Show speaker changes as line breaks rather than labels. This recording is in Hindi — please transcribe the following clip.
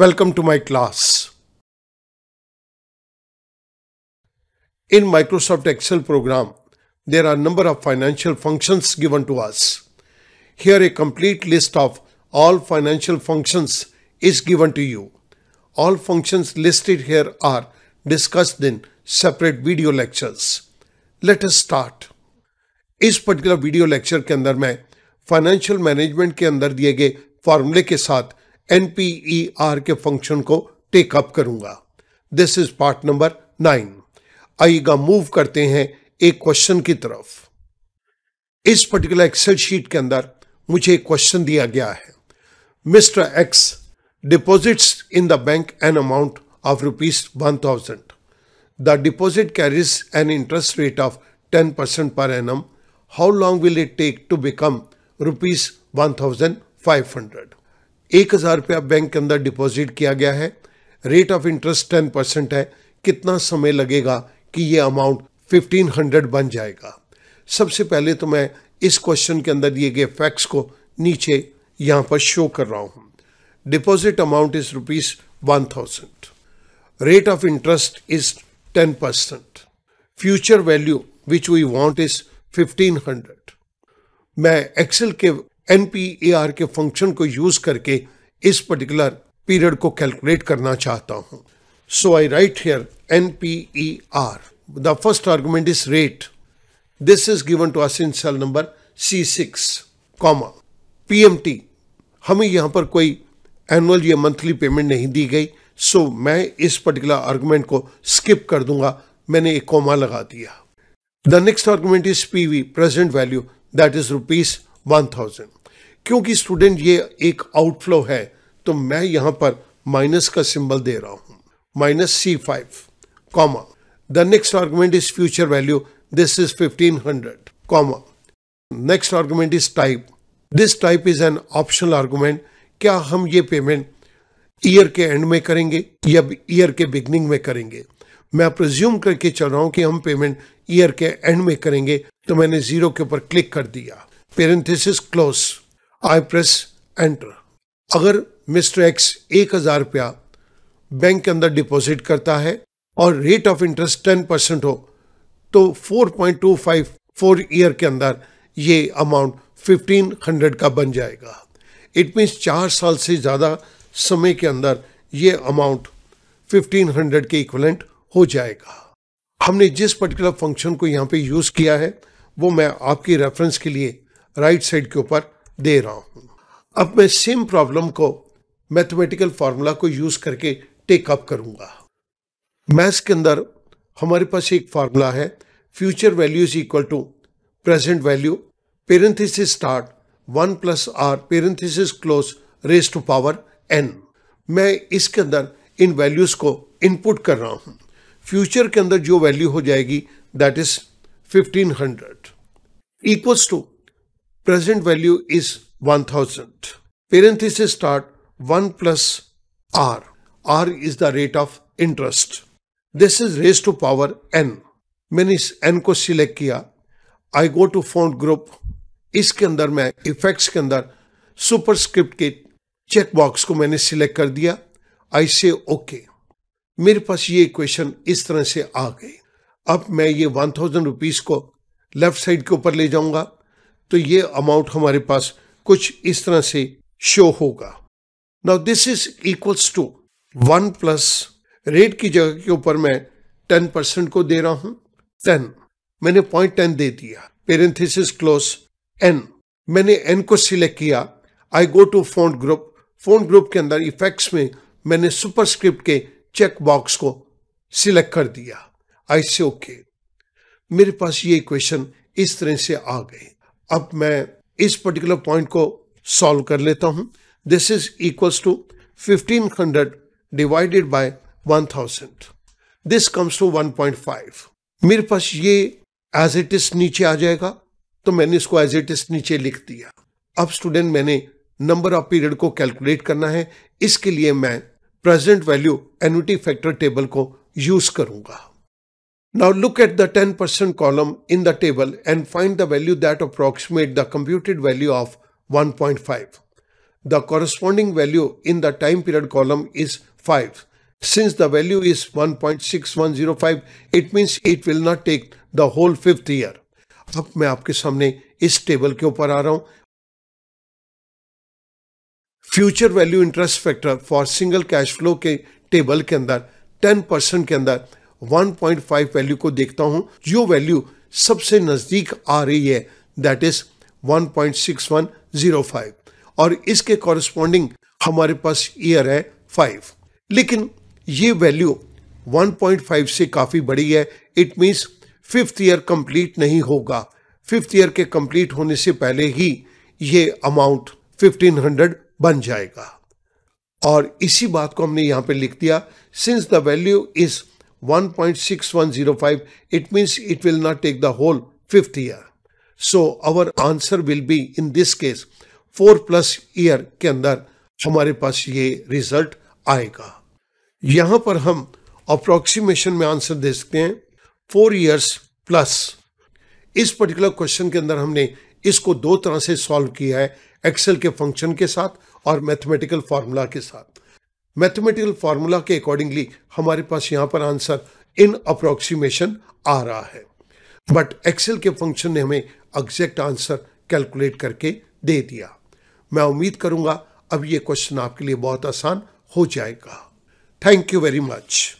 Welcome to my class. In Microsoft Excel program, there are number of financial functions given to us. Here a complete list of all financial functions is given to you. All functions listed here are discussed in separate video lectures. Let us start. इस पर्टिकुलर वीडियो लेक्चर के अंदर मैं फाइनेंशियल मैनेजमेंट के अंदर दिए गए फार्मूले के साथ एन पी ई आर के फंक्शन को टेकअप करूंगा this is part number nine आइएगा मूव करते हैं एक क्वेश्चन की तरफ इस पर्टिकुलर एक्सेल शीट के अंदर मुझे एक क्वेश्चन दिया गया है mister X deposits in the bank an amount of one thousand the of an interest rate of ten percent per annum how long will it take to become rupees one thousand five hundred एक हज़ार रुपया बैंक के अंदर डिपॉजिट किया गया है rate of interest ten percent है कितना समय लगेगा कि ये अमाउंट फिफ्टीन हंड्रेड बन जाएगा सबसे पहले तो मैं इस क्वेश्चन के अंदर दिए गए फैक्ट्स को नीचे यहाँ पर शो कर रहा हूँ deposit amount is rupees one thousand interest is ten percent future value which we want is fifteen hundred मैं एक्सेल के एन के फंक्शन को यूज करके इस पर्टिकुलर पीरियड को कैलकुलेट करना चाहता हूं so I write here N P E R the first argument is rate this is given to us in cell number C six comma P M T हमें यहां पर कोई एनुअल या मंथली पेमेंट नहीं दी गई सो so मैं इस पर्टिकुलर आर्गूमेंट को स्किप कर दूंगा मैंने एक कॉमा लगा दिया the next argument is P V present value that is rupees one thousand क्योंकि स्टूडेंट ये एक आउटफ्लो है तो मैं यहाँ पर माइनस का सिंबल दे रहा हूं minus C five comma the next argument is future value this is fifteen hundred comma next argument is type this type is an optional argument क्या हम ये पेमेंट ईयर के एंड में करेंगे या ईयर के बिगनिंग में करेंगे मैं प्रज्यूम करके चल रहा हूँ कि हम पेमेंट ईयर के एंड में करेंगे तो मैंने जीरो के ऊपर क्लिक कर दिया parenthesis close I press enter अगर मिस्टर एक्स एक हजार रुपया बैंक के अंदर डिपॉजिट करता है और rate of interest ten percent हो तो four point two five four year के अंदर ये अमाउंट फिफ्टीन हंड्रेड का बन जाएगा इट मीन्स चार साल से ज़्यादा समय के अंदर ये अमाउंट फिफ्टीन हंड्रेड के इक्वलेंट हो जाएगा हमने जिस पर्टिकुलर फंक्शन को यहाँ पे यूज़ किया है वो मैं आपकी रेफरेंस के लिए राइट साइड के ऊपर दे रहा हूं अब मैं सेम प्रॉब्लम को मैथमेटिकल फार्मूला को यूज़ करके टेकअप करूंगा मैथ्स के अंदर हमारे पास एक फार्मूला है future value is equal to present value parenthesis start one plus R parenthesis close raise to power N मैं इसके अंदर इन वैल्यूज़ को इनपुट कर रहा हूं फ्यूचर के अंदर जो वैल्यू हो जाएगी that is fifteen hundred equals to present value is 1000. Parenthesis start 1 plus r. r is the rate of interest. This is raised to power n. मैंने इस n को सिलेक्ट किया I go to font group इसके अंदर मैं इफेक्ट्स के अंदर सुपरस्क्रिप्ट के चेक बॉक्स को मैंने सिलेक्ट कर दिया आई से ओके मेरे पास ये इक्वेशन इस तरह से आ गई अब मैं ये वन थाउजेंड रुपीज़ को लेफ्ट साइड के ऊपर ले जाऊंगा तो ये अमाउंट हमारे पास कुछ इस तरह से शो होगा now this is equals to one plus rate की जगह के ऊपर मैं टेन परसेंट को दे रहा हूं टेन मैंने पॉइंट टेन दे दिया पेरेंथिस क्लोज एन मैंने एन को सिलेक्ट किया I go to font group font group के अंदर इफेक्ट्स में मैंने सुपरस्क्रिप्ट के चेक बॉक्स को सिलेक्ट कर दिया आई से ओके मेरे पास ये क्वेश्चन इस तरह से आ गए अब मैं इस पर्टिकुलर पॉइंट को सॉल्व कर लेता हूं this is equals to 1500 divided by 1000 this comes to 1.5 मेरे पास ये एज इट इज नीचे आ जाएगा तो मैंने इसको एज इट इज नीचे लिख दिया अब स्टूडेंट मैंने नंबर ऑफ पीरियड को कैलकुलेट करना है इसके लिए मैं present value annuity factor table को यूज करूंगा Now look at the 10% column in the table and find the value that approximate the computed value of 1.5. The corresponding value in the time period column is 5. Since the value is 1.6105, it means it will not take the whole fifth year. अब मैं आपके सामने इस टेबल के ऊपर आ रहा हूँ। Future value interest factor for single cash flow के टेबल के अंदर 10 के अंदर 1.5 वैल्यू को देखता हूं जो वैल्यू सबसे नज़दीक आ रही है दैट इज 1.6105 और इसके कॉरस्पॉन्डिंग हमारे पास ईयर है 5 लेकिन ये वैल्यू 1.5 से काफ़ी बड़ी है it means fifth year complete नहीं होगा फिफ्थ ईयर के कंप्लीट होने से पहले ही ये अमाउंट 1500 बन जाएगा और इसी बात को हमने यहां पे लिख दिया since the value is 1.6105. It means it will not take the whole fifth year. So our answer will be in this case 4 plus year ke andar hamare paas ye result aayega yahan par hum approximation mein answer de sakte hain 4 years plus इस पर्टिकुलर क्वेश्चन के अंदर हमने इसको दो तरह से सॉल्व किया है एक्सेल के फंक्शन के साथ और मैथमेटिकल फार्मूला के साथ मैथमेटिकल फार्मूला के अकॉर्डिंगली हमारे पास यहाँ पर आंसर इन अप्रोक्सीमेशन आ रहा है बट एक्सेल के फंक्शन ने हमें एग्जैक्ट आंसर कैलकुलेट करके दे दिया मैं उम्मीद करूंगा अब ये क्वेश्चन आपके लिए बहुत आसान हो जाएगा थैंक यू वेरी मच